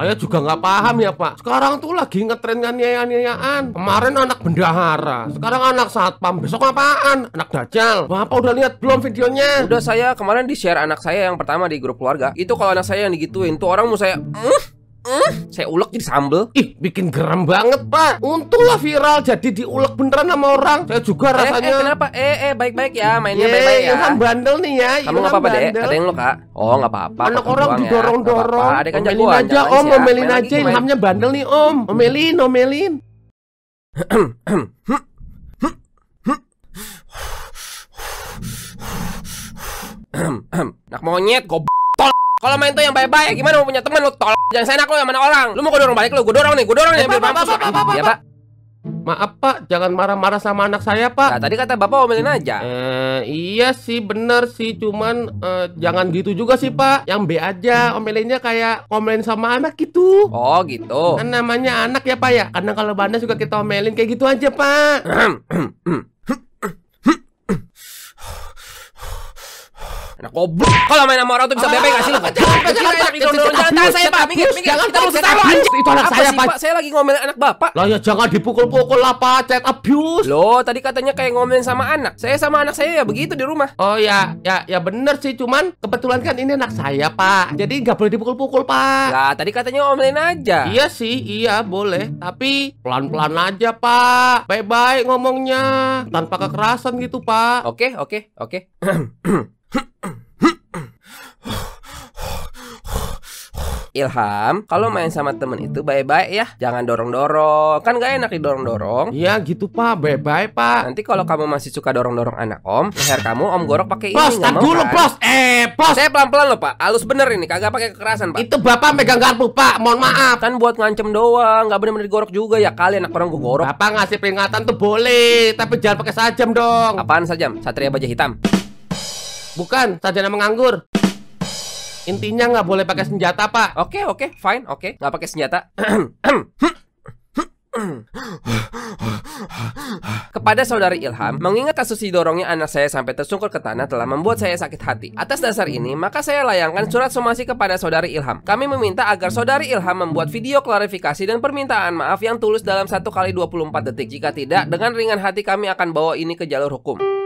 Saya juga nggak paham ya Pak. Sekarang tuh lagi ngetren nyanyian-nyanyian. Kemarin anak bendahara, sekarang anak satpam, besok apaan? Anak dajal. Bapak udah lihat belum videonya? Udah saya kemarin di share anak saya yang pertama di grup keluarga. Itu kalau anak saya yang digituin tuh orang mau saya. Mm? Hmm? Saya ulek jadi sambel. Ih, bikin geram banget, Pak. Untunglah viral jadi diulek beneran sama orang. Saya juga rasanya. Eh, eh kenapa? Eh, eh, baik-baik ya, mainnya baik-baik yeah, ya. bandel nih ya. Kamu enggak apa-apa Dek. Ada yang lo, Kak. Oh, enggak apa-apa. Anak orang didorong-dorong. Ya. Ada kan jagoan. aja, Om, omelin aja, aja. Ilhamnya bandel nih, Om. Omelin, omelin. Nak monyet, goblok. Kalau main tuh yang baik-baik gimana mau punya teman lu tol. Jangan senak lu yang mana orang. Lu mau gue dorong balik lu, gue dorong nih, gue dorong nih. Bapak, pak, pak, iya, pak, pak, Maaf pak, jangan marah-marah sama anak saya pak. Nah, tadi kata bapak omelin aja. Eh, iya sih bener sih, cuman eh, jangan gitu juga sih pak. Yang B aja omelinnya kayak omelin sama anak gitu. Oh gitu. Kan namanya anak ya pak ya. Karena kalau bandel suka kita omelin kayak gitu aja pak. Nah, goblok. Kalau main sama orang tuh bisa bebek enggak sih lu? Jangan enak didorong saya Pak. Minggir, Kita mau sesama Itu anak saya Pak. Saya lagi ngomelin anak Bapak. Lah ya jangan dipukul-pukul lah Pak, chat abuse. Loh, tadi katanya kayak ngomelin sama anak. Saya sama anak saya ya begitu di rumah. Oh ya, ya ya bener sih cuman kebetulan kan ini anak saya Pak. Jadi nggak boleh dipukul-pukul Pak. Lah, tadi katanya ngomelin aja. Iya sih, iya boleh. Tapi pelan-pelan aja Pak. Baik-baik ngomongnya tanpa kekerasan gitu Pak. Oke, oke, oke. Ilham, kalau main sama temen itu baik-baik ya, jangan dorong-dorong. Kan gak enak didorong-dorong. Iya gitu pak, baik-baik pak. Nanti kalau kamu masih suka dorong-dorong anak om, leher kamu om gorok pakai ini. Bos, tar dulu bos. Eh, bos. Saya pelan-pelan loh pak, halus bener ini, kagak pakai kekerasan pak. Itu bapak megang garpu pak, mohon maaf. Kan buat ngancem doang, nggak bener-bener digorok juga ya kali anak orang gue gorok. Bapak ngasih peringatan tuh boleh, tapi jangan pakai sajam dong. Apaan sajam? Satria baja hitam. Bukan, sajana menganggur. Intinya nggak boleh pakai senjata, Pak. Oke, okay, oke, okay, fine, oke. Okay. Nggak pakai senjata. Kepada saudari Ilham, mengingat kasus didorongnya anak saya sampai tersungkur ke tanah telah membuat saya sakit hati. Atas dasar ini, maka saya layangkan surat somasi kepada saudari Ilham. Kami meminta agar saudari Ilham membuat video klarifikasi dan permintaan maaf yang tulus dalam satu kali 24 detik. Jika tidak, dengan ringan hati kami akan bawa ini ke jalur hukum.